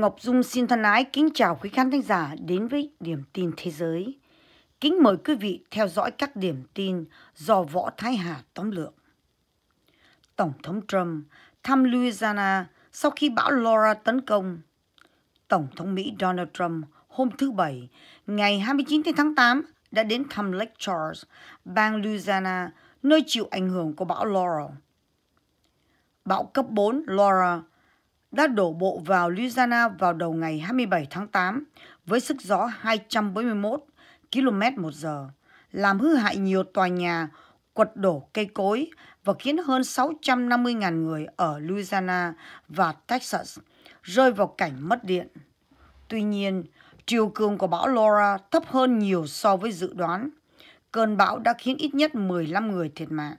Ngọc Dung xin thân ái kính chào quý khán thính giả đến với Điểm tin Thế giới. Kính mời quý vị theo dõi các điểm tin do Võ Thái Hà tóm lược. Tổng thống Trump thăm Louisiana sau khi bão Laura tấn công. Tổng thống Mỹ Donald Trump hôm thứ Bảy, ngày 29 tháng 8, đã đến thăm Lake Charles, bang Louisiana, nơi chịu ảnh hưởng của bão Laura. Bão cấp 4 Laura đã đổ bộ vào Louisiana vào đầu ngày 27 tháng 8 với sức gió 241 km một giờ, làm hư hại nhiều tòa nhà, quật đổ cây cối và khiến hơn 650.000 người ở Louisiana và Texas rơi vào cảnh mất điện. Tuy nhiên, chiều cường của bão Laura thấp hơn nhiều so với dự đoán. Cơn bão đã khiến ít nhất 15 người thiệt mạng.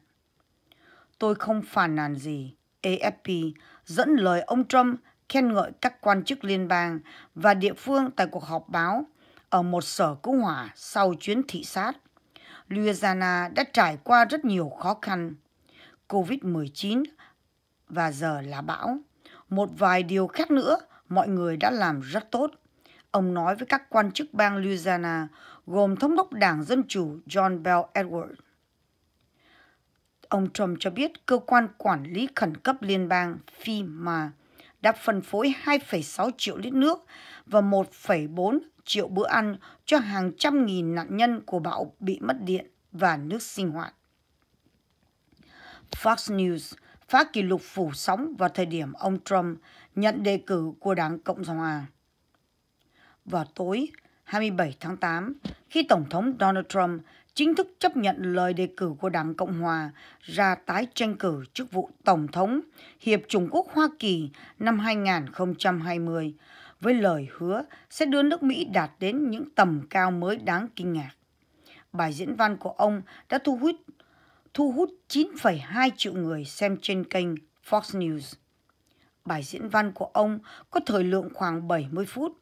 Tôi không phàn nàn gì AFP dẫn lời ông Trump khen ngợi các quan chức liên bang và địa phương tại cuộc họp báo ở một sở cứu hỏa sau chuyến thị sát. Louisiana đã trải qua rất nhiều khó khăn, COVID-19 và giờ là bão. Một vài điều khác nữa mọi người đã làm rất tốt. Ông nói với các quan chức bang Louisiana gồm Thống đốc Đảng Dân Chủ John Bell Edwards ông Trump cho biết cơ quan quản lý khẩn cấp liên bang FEMA đã phân phối 2,6 triệu lít nước và 1,4 triệu bữa ăn cho hàng trăm nghìn nạn nhân của bão bị mất điện và nước sinh hoạt. Fox News phá kỷ lục phủ sóng vào thời điểm ông Trump nhận đề cử của Đảng Cộng hòa. Vào tối 27 tháng 8, khi Tổng thống Donald Trump chính thức chấp nhận lời đề cử của Đảng Cộng Hòa ra tái tranh cử chức vụ Tổng thống Hiệp Trung Quốc Hoa Kỳ năm 2020 với lời hứa sẽ đưa nước Mỹ đạt đến những tầm cao mới đáng kinh ngạc. Bài diễn văn của ông đã thu hút thu hút 9,2 triệu người xem trên kênh Fox News. Bài diễn văn của ông có thời lượng khoảng 70 phút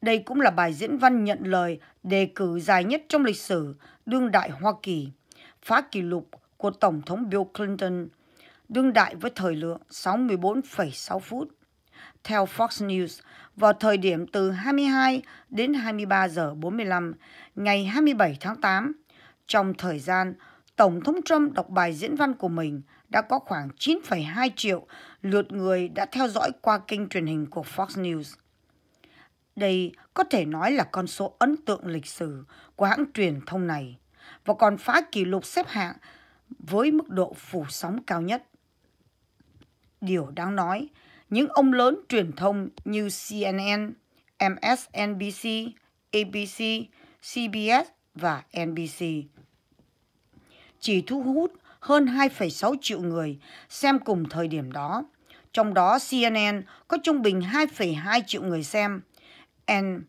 đây cũng là bài diễn văn nhận lời đề cử dài nhất trong lịch sử đương đại Hoa Kỳ, phá kỷ lục của Tổng thống Bill Clinton, đương đại với thời lượng 64,6 phút. Theo Fox News, vào thời điểm từ 22 đến 23 giờ 45 ngày 27 tháng 8, trong thời gian Tổng thống Trump đọc bài diễn văn của mình đã có khoảng 9,2 triệu lượt người đã theo dõi qua kênh truyền hình của Fox News. Đây có thể nói là con số ấn tượng lịch sử của hãng truyền thông này và còn phá kỷ lục xếp hạng với mức độ phủ sóng cao nhất. Điều đáng nói, những ông lớn truyền thông như CNN, MSNBC, ABC, CBS và NBC chỉ thu hút hơn 2,6 triệu người xem cùng thời điểm đó. Trong đó CNN có trung bình 2,2 triệu người xem, MSN,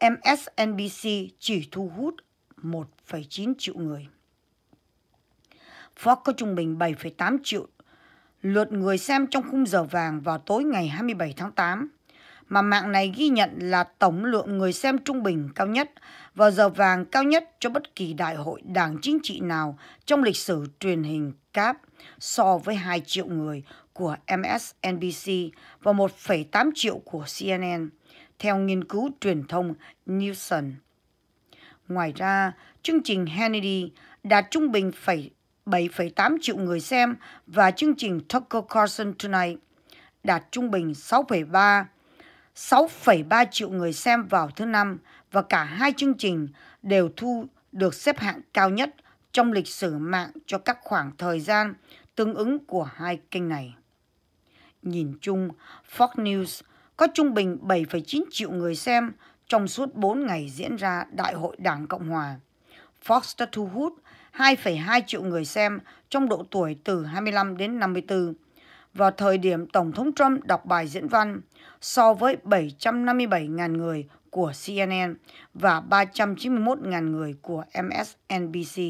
MSNBC chỉ thu hút 1,9 triệu người. Fox có trung bình 7,8 triệu lượt người xem trong khung giờ vàng vào tối ngày 27 tháng 8, mà mạng này ghi nhận là tổng lượng người xem trung bình cao nhất và giờ vàng cao nhất cho bất kỳ đại hội đảng chính trị nào trong lịch sử truyền hình cáp so với 2 triệu người của MSNBC và 1,8 triệu của CNN theo nghiên cứu truyền thông Nielsen. Ngoài ra, chương trình Hannity đạt trung bình 7,8 triệu người xem và chương trình Tucker Carlson Tonight đạt trung bình 6,3 6,3 triệu người xem vào thứ năm và cả hai chương trình đều thu được xếp hạng cao nhất trong lịch sử mạng cho các khoảng thời gian tương ứng của hai kênh này. Nhìn chung, Fox News – có trung bình 7,9 triệu người xem trong suốt 4 ngày diễn ra Đại hội Đảng Cộng Hòa. Fox đã thu hút 2,2 triệu người xem trong độ tuổi từ 25 đến 54. Vào thời điểm Tổng thống Trump đọc bài diễn văn, so với 757.000 người của CNN và 391.000 người của MSNBC.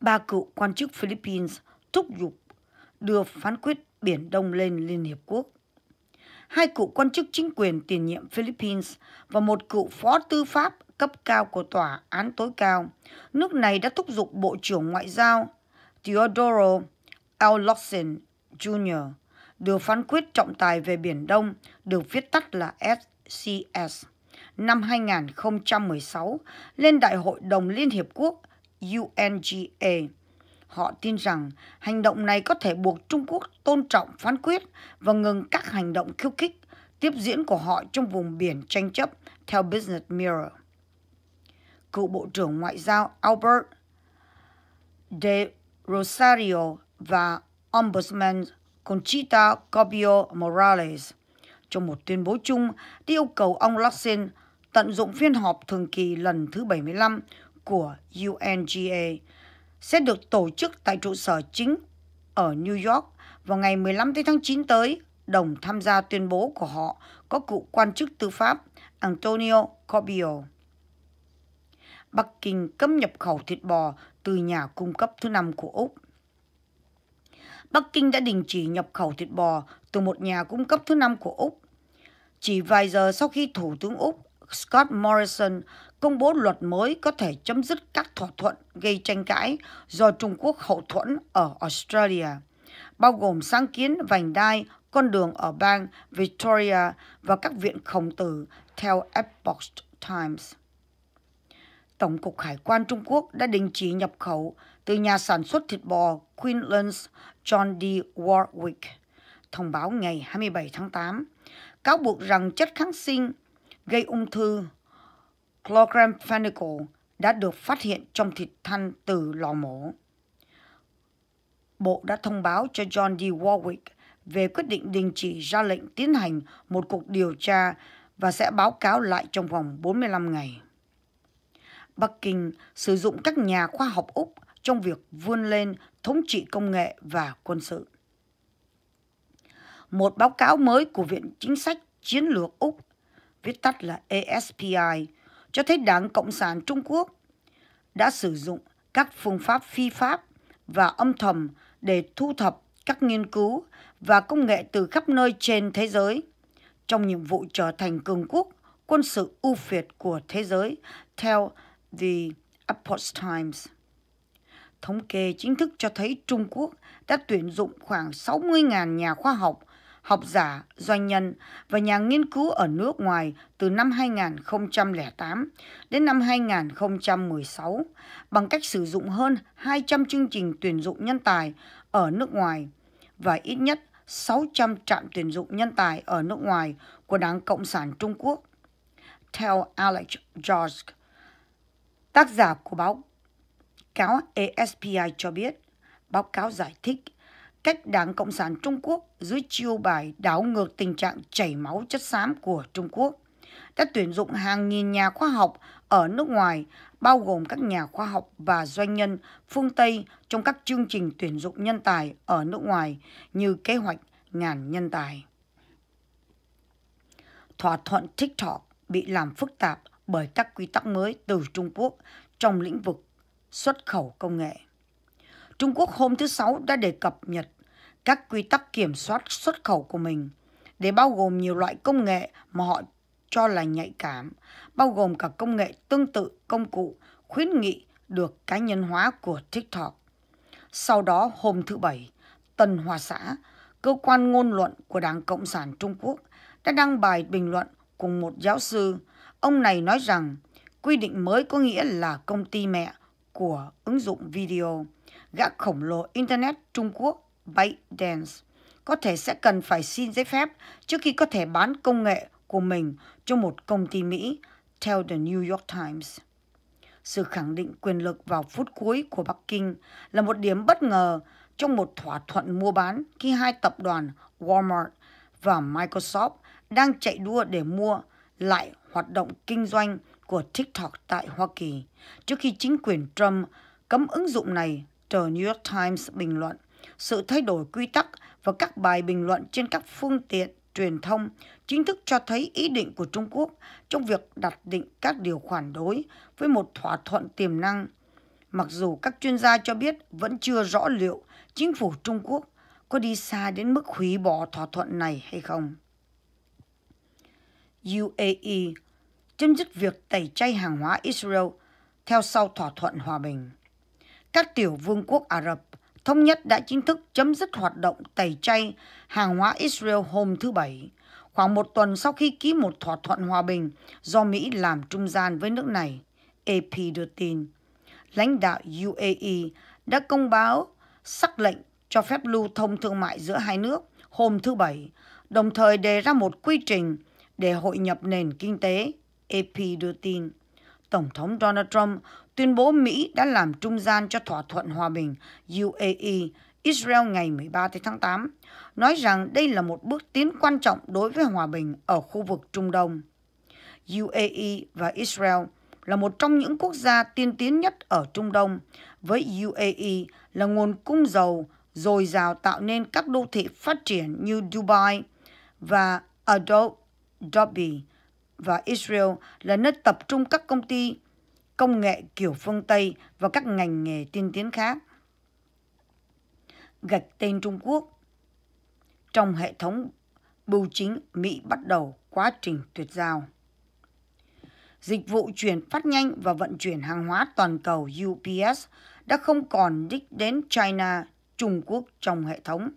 Ba cựu quan chức Philippines thúc giục đưa phán quyết Biển Đông lên Liên Hiệp Quốc. Hai cựu quan chức chính quyền tiền nhiệm Philippines và một cựu phó tư pháp cấp cao của tòa án tối cao, nước này đã thúc giục Bộ trưởng Ngoại giao Teodoro L. Lawson Jr. đưa phán quyết trọng tài về Biển Đông được viết tắt là SCS năm 2016 lên Đại hội đồng Liên Hiệp Quốc UNGA Họ tin rằng hành động này có thể buộc Trung Quốc tôn trọng phán quyết và ngừng các hành động khiêu khích tiếp diễn của họ trong vùng biển tranh chấp, theo Business Mirror. Cựu Bộ trưởng Ngoại giao Albert de Rosario và Ombudsman Conchita Cobio Morales trong một tuyên bố chung đã yêu cầu ông Lassen tận dụng phiên họp thường kỳ lần thứ 75 của UNGA sẽ được tổ chức tại trụ sở chính ở New York vào ngày 15 tháng 9 tới. Đồng tham gia tuyên bố của họ có cựu quan chức tư pháp Antonio Corbio. Bắc Kinh cấm nhập khẩu thịt bò từ nhà cung cấp thứ năm của Úc. Bắc Kinh đã đình chỉ nhập khẩu thịt bò từ một nhà cung cấp thứ năm của Úc. Chỉ vài giờ sau khi Thủ tướng Úc Scott Morrison công bố luật mới có thể chấm dứt các thỏa thuận gây tranh cãi do Trung Quốc hậu thuẫn ở Australia, bao gồm sáng kiến vành đai con đường ở bang Victoria và các viện khổng tử theo Epoch Times. Tổng cục Hải quan Trung Quốc đã đình chỉ nhập khẩu từ nhà sản xuất thịt bò Queensland's John D. Warwick, thông báo ngày 27 tháng 8, cáo buộc rằng chất kháng sinh gây ung thư chloramphenicol đã được phát hiện trong thịt than từ lò mổ. Bộ đã thông báo cho John D. Warwick về quyết định đình chỉ ra lệnh tiến hành một cuộc điều tra và sẽ báo cáo lại trong vòng 45 ngày. Bắc Kinh sử dụng các nhà khoa học Úc trong việc vươn lên thống trị công nghệ và quân sự. Một báo cáo mới của Viện Chính sách Chiến lược Úc, viết tắt là ASPI, cho thấy Đảng Cộng sản Trung Quốc đã sử dụng các phương pháp phi pháp và âm thầm để thu thập các nghiên cứu và công nghệ từ khắp nơi trên thế giới trong nhiệm vụ trở thành cường quốc quân sự ưu việt của thế giới theo The Epoch Times. Thống kê chính thức cho thấy Trung Quốc đã tuyển dụng khoảng 60.000 nhà khoa học học giả, doanh nhân và nhà nghiên cứu ở nước ngoài từ năm 2008 đến năm 2016 bằng cách sử dụng hơn 200 chương trình tuyển dụng nhân tài ở nước ngoài và ít nhất 600 trạm tuyển dụng nhân tài ở nước ngoài của Đảng Cộng sản Trung Quốc. Theo Alex George, tác giả của báo cáo ASPI cho biết, báo cáo giải thích cách Đảng Cộng sản Trung Quốc dưới chiêu bài đảo ngược tình trạng chảy máu chất xám của Trung Quốc, đã tuyển dụng hàng nghìn nhà khoa học ở nước ngoài, bao gồm các nhà khoa học và doanh nhân phương Tây trong các chương trình tuyển dụng nhân tài ở nước ngoài như kế hoạch ngàn nhân tài. Thỏa thuận TikTok bị làm phức tạp bởi các quy tắc mới từ Trung Quốc trong lĩnh vực xuất khẩu công nghệ. Trung Quốc hôm thứ Sáu đã đề cập Nhật các quy tắc kiểm soát xuất khẩu của mình. Để bao gồm nhiều loại công nghệ mà họ cho là nhạy cảm, bao gồm cả công nghệ tương tự công cụ khuyến nghị được cá nhân hóa của TikTok. Sau đó hôm thứ Bảy, Tân Hòa Xã, cơ quan ngôn luận của Đảng Cộng sản Trung Quốc đã đăng bài bình luận cùng một giáo sư. Ông này nói rằng quy định mới có nghĩa là công ty mẹ của ứng dụng video gã khổng lồ Internet Trung Quốc ByteDance có thể sẽ cần phải xin giấy phép trước khi có thể bán công nghệ của mình cho một công ty Mỹ, theo The New York Times. Sự khẳng định quyền lực vào phút cuối của Bắc Kinh là một điểm bất ngờ trong một thỏa thuận mua bán khi hai tập đoàn Walmart và Microsoft đang chạy đua để mua lại hoạt động kinh doanh của TikTok tại Hoa Kỳ, trước khi chính quyền Trump cấm ứng dụng này, tờ New York Times bình luận – sự thay đổi quy tắc và các bài bình luận trên các phương tiện truyền thông chính thức cho thấy ý định của Trung Quốc trong việc đặt định các điều khoản đối với một thỏa thuận tiềm năng. Mặc dù các chuyên gia cho biết vẫn chưa rõ liệu chính phủ Trung Quốc có đi xa đến mức hủy bỏ thỏa thuận này hay không. UAE chấm dứt việc tẩy chay hàng hóa Israel theo sau thỏa thuận hòa bình. Các tiểu vương quốc Ả Rập Thống nhất đã chính thức chấm dứt hoạt động tẩy chay hàng hóa Israel hôm thứ Bảy, khoảng một tuần sau khi ký một thỏa thuận hòa bình do Mỹ làm trung gian với nước này, AP đưa tin. Lãnh đạo UAE đã công báo sắc lệnh cho phép lưu thông thương mại giữa hai nước hôm thứ Bảy, đồng thời đề ra một quy trình để hội nhập nền kinh tế, AP đưa tin. Tổng thống Donald Trump tuyên bố Mỹ đã làm trung gian cho thỏa thuận hòa bình UAE Israel ngày 13 tháng 8, nói rằng đây là một bước tiến quan trọng đối với hòa bình ở khu vực Trung Đông. UAE và Israel là một trong những quốc gia tiên tiến nhất ở Trung Đông, với UAE là nguồn cung dầu dồi dào tạo nên các đô thị phát triển như Dubai và Abu Dhabi và Israel là nơi tập trung các công ty công nghệ kiểu phương Tây và các ngành nghề tiên tiến khác. Gạch tên Trung Quốc Trong hệ thống bưu chính, Mỹ bắt đầu quá trình tuyệt giao. Dịch vụ chuyển phát nhanh và vận chuyển hàng hóa toàn cầu UPS đã không còn đích đến China, Trung Quốc trong hệ thống.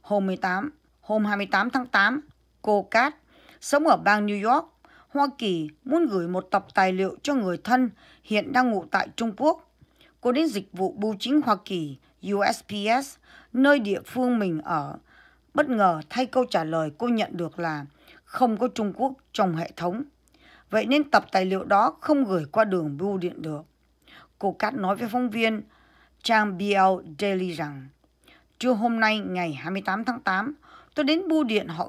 Hôm 18, hôm 28 tháng 8, cô cát sống ở bang New York Hoa Kỳ muốn gửi một tập tài liệu cho người thân hiện đang ngụ tại Trung Quốc. Cô đến dịch vụ bưu chính Hoa Kỳ USPS, nơi địa phương mình ở. Bất ngờ thay câu trả lời cô nhận được là không có Trung Quốc trong hệ thống. Vậy nên tập tài liệu đó không gửi qua đường bưu điện được. Cô Cát nói với phóng viên trang BL Daily rằng Trưa hôm nay ngày 28 tháng 8, tôi đến bưu điện họ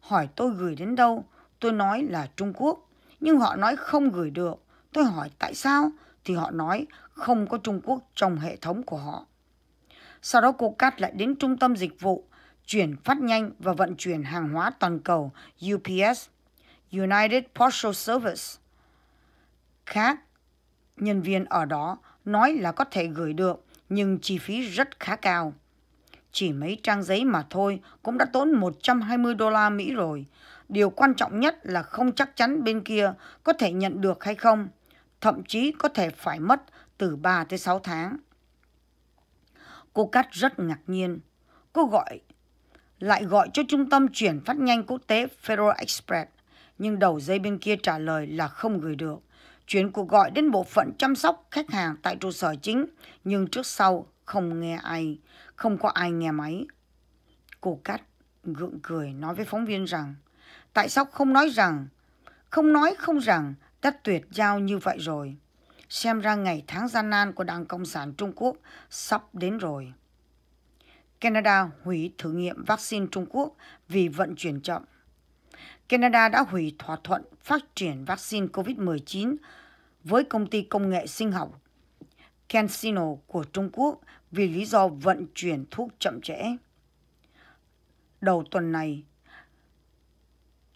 hỏi tôi gửi đến đâu Tôi nói là Trung Quốc, nhưng họ nói không gửi được. Tôi hỏi tại sao? Thì họ nói không có Trung Quốc trong hệ thống của họ. Sau đó cô Cát lại đến trung tâm dịch vụ, chuyển phát nhanh và vận chuyển hàng hóa toàn cầu UPS, United Postal Service. Khác, nhân viên ở đó nói là có thể gửi được nhưng chi phí rất khá cao. Chỉ mấy trang giấy mà thôi cũng đã tốn 120 đô la Mỹ rồi. Điều quan trọng nhất là không chắc chắn bên kia có thể nhận được hay không, thậm chí có thể phải mất từ 3 tới 6 tháng. Cô Cát rất ngạc nhiên. Cô gọi lại gọi cho trung tâm chuyển phát nhanh quốc tế Federal Express, nhưng đầu dây bên kia trả lời là không gửi được. Chuyển cuộc gọi đến bộ phận chăm sóc khách hàng tại trụ sở chính, nhưng trước sau không nghe ai, không có ai nghe máy. Cô Cát gượng cười nói với phóng viên rằng Tại sao không nói rằng, không nói không rằng đất tuyệt giao như vậy rồi. Xem ra ngày tháng gian nan của Đảng Cộng sản Trung Quốc sắp đến rồi. Canada hủy thử nghiệm vaccine Trung Quốc vì vận chuyển chậm. Canada đã hủy thỏa thuận phát triển vaccine COVID-19 với công ty công nghệ sinh học CanSino của Trung Quốc vì lý do vận chuyển thuốc chậm trễ. Đầu tuần này,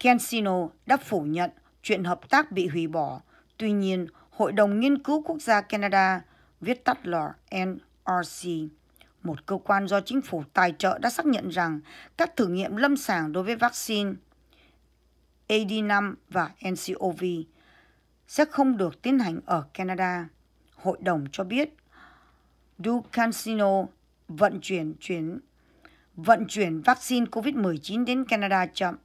Kensino đã phủ nhận chuyện hợp tác bị hủy bỏ. Tuy nhiên, Hội đồng Nghiên cứu Quốc gia Canada, viết tắt là NRC, một cơ quan do chính phủ tài trợ đã xác nhận rằng các thử nghiệm lâm sàng đối với vaccine AD5 và NCOV sẽ không được tiến hành ở Canada. Hội đồng cho biết Ducansino vận chuyển chuyển vận chuyển vaccine COVID-19 đến Canada chậm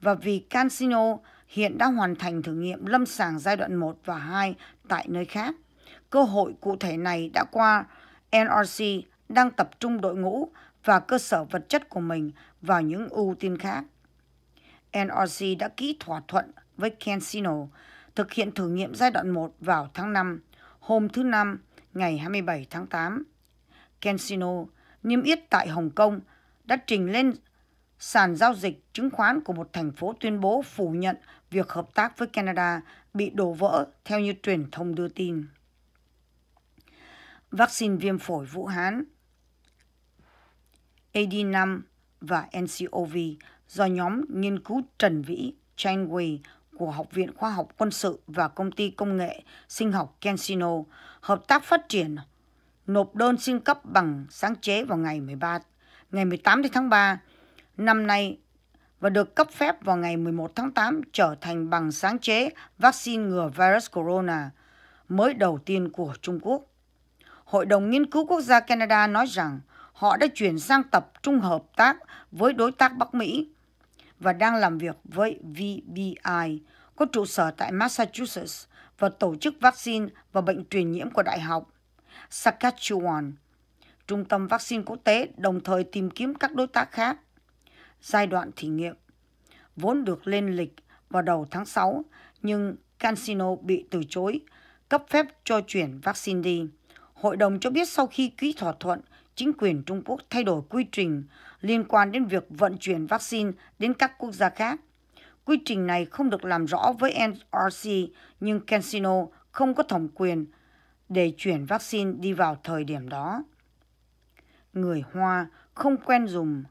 và vì Cansino hiện đã hoàn thành thử nghiệm lâm sàng giai đoạn 1 và 2 tại nơi khác. Cơ hội cụ thể này đã qua NRC đang tập trung đội ngũ và cơ sở vật chất của mình vào những ưu tiên khác. NRC đã ký thỏa thuận với Cansino thực hiện thử nghiệm giai đoạn 1 vào tháng 5, hôm thứ Năm, ngày 27 tháng 8. Cansino, niêm yết tại Hồng Kông, đã trình lên Sàn giao dịch chứng khoán của một thành phố tuyên bố phủ nhận việc hợp tác với Canada bị đổ vỡ theo như truyền thông đưa tin. Vaccine viêm phổi Vũ Hán AD5 và NCOV do nhóm nghiên cứu Trần Vĩ, Chang Wei của Học viện Khoa học Quân sự và Công ty Công nghệ Sinh học Kensino hợp tác phát triển, nộp đơn xin cấp bằng sáng chế vào ngày 13 ngày 18 tháng 3 năm nay và được cấp phép vào ngày 11 tháng 8 trở thành bằng sáng chế vaccine ngừa virus corona mới đầu tiên của Trung Quốc. Hội đồng Nghiên cứu Quốc gia Canada nói rằng họ đã chuyển sang tập trung hợp tác với đối tác Bắc Mỹ và đang làm việc với VBI, có trụ sở tại Massachusetts và tổ chức vaccine và bệnh truyền nhiễm của Đại học Saskatchewan, Trung tâm Vaccine Quốc tế, đồng thời tìm kiếm các đối tác khác giai đoạn thí nghiệm. Vốn được lên lịch vào đầu tháng 6, nhưng CanSino bị từ chối, cấp phép cho chuyển vaccine đi. Hội đồng cho biết sau khi ký thỏa thuận, chính quyền Trung Quốc thay đổi quy trình liên quan đến việc vận chuyển vaccine đến các quốc gia khác. Quy trình này không được làm rõ với NRC, nhưng CanSino không có thẩm quyền để chuyển vaccine đi vào thời điểm đó. Người Hoa không quen dùng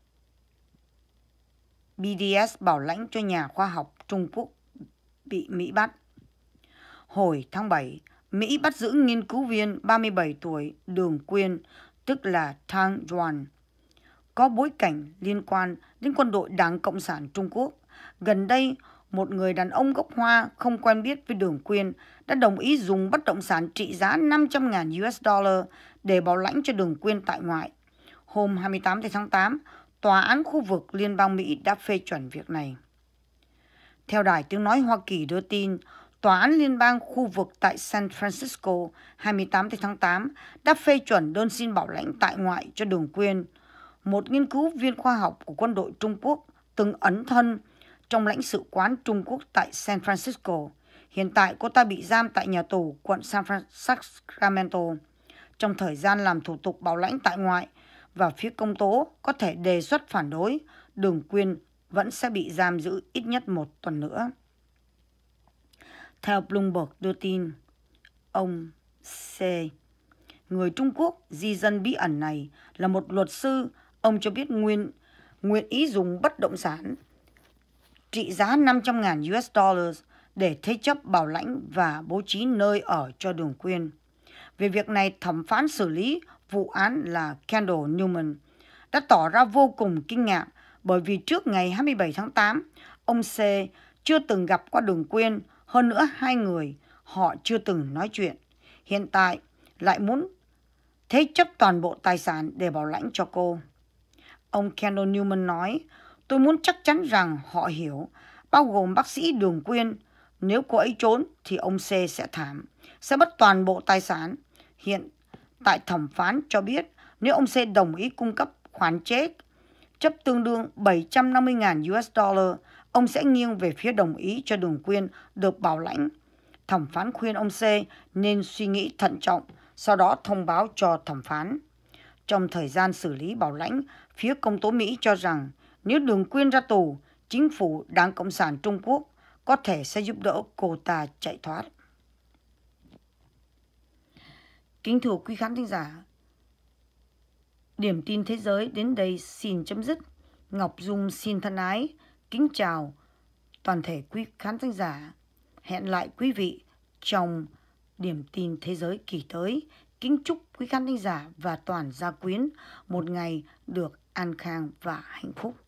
BDS bảo lãnh cho nhà khoa học Trung Quốc bị Mỹ bắt. Hồi tháng 7, Mỹ bắt giữ nghiên cứu viên 37 tuổi Đường Quyên, tức là Tang Yuan, có bối cảnh liên quan đến quân đội Đảng Cộng sản Trung Quốc. Gần đây, một người đàn ông gốc Hoa không quen biết với Đường Quyên đã đồng ý dùng bất động sản trị giá 500.000 USD để bảo lãnh cho Đường Quyên tại ngoại. Hôm 28 tháng 8, Tòa án khu vực Liên bang Mỹ đã phê chuẩn việc này. Theo Đài Tiếng Nói Hoa Kỳ đưa tin, Tòa án Liên bang khu vực tại San Francisco 28 tháng 8 đã phê chuẩn đơn xin bảo lãnh tại ngoại cho Đường Quyên, một nghiên cứu viên khoa học của quân đội Trung Quốc từng ấn thân trong lãnh sự quán Trung Quốc tại San Francisco. Hiện tại cô ta bị giam tại nhà tù quận San Francisco, trong thời gian làm thủ tục bảo lãnh tại ngoại và phía công tố có thể đề xuất phản đối, Đường Quyên vẫn sẽ bị giam giữ ít nhất một tuần nữa. Theo Bloomberg đưa tin, ông C. Người Trung Quốc di dân bí ẩn này là một luật sư, ông cho biết nguyên nguyện ý dùng bất động sản trị giá 500.000 US dollars để thế chấp bảo lãnh và bố trí nơi ở cho Đường Quyên. Về việc này, thẩm phán xử lý vụ án là Kendall Newman, đã tỏ ra vô cùng kinh ngạc bởi vì trước ngày 27 tháng 8, ông C chưa từng gặp qua đường quyên, hơn nữa hai người họ chưa từng nói chuyện. Hiện tại lại muốn thế chấp toàn bộ tài sản để bảo lãnh cho cô. Ông Kendall Newman nói, tôi muốn chắc chắn rằng họ hiểu, bao gồm bác sĩ Đường Quyên. Nếu cô ấy trốn thì ông C sẽ thảm, sẽ mất toàn bộ tài sản. Hiện tại thẩm phán cho biết nếu ông C đồng ý cung cấp khoản chết chấp tương đương 750.000 US dollar, ông sẽ nghiêng về phía đồng ý cho đường quyên được bảo lãnh. Thẩm phán khuyên ông C nên suy nghĩ thận trọng, sau đó thông báo cho thẩm phán. Trong thời gian xử lý bảo lãnh, phía công tố Mỹ cho rằng nếu đường quyên ra tù, chính phủ Đảng Cộng sản Trung Quốc có thể sẽ giúp đỡ cô ta chạy thoát. Kính thưa quý khán thính giả, điểm tin thế giới đến đây xin chấm dứt. Ngọc Dung xin thân ái, kính chào toàn thể quý khán thính giả. Hẹn lại quý vị trong điểm tin thế giới kỳ tới. Kính chúc quý khán thính giả và toàn gia quyến một ngày được an khang và hạnh phúc.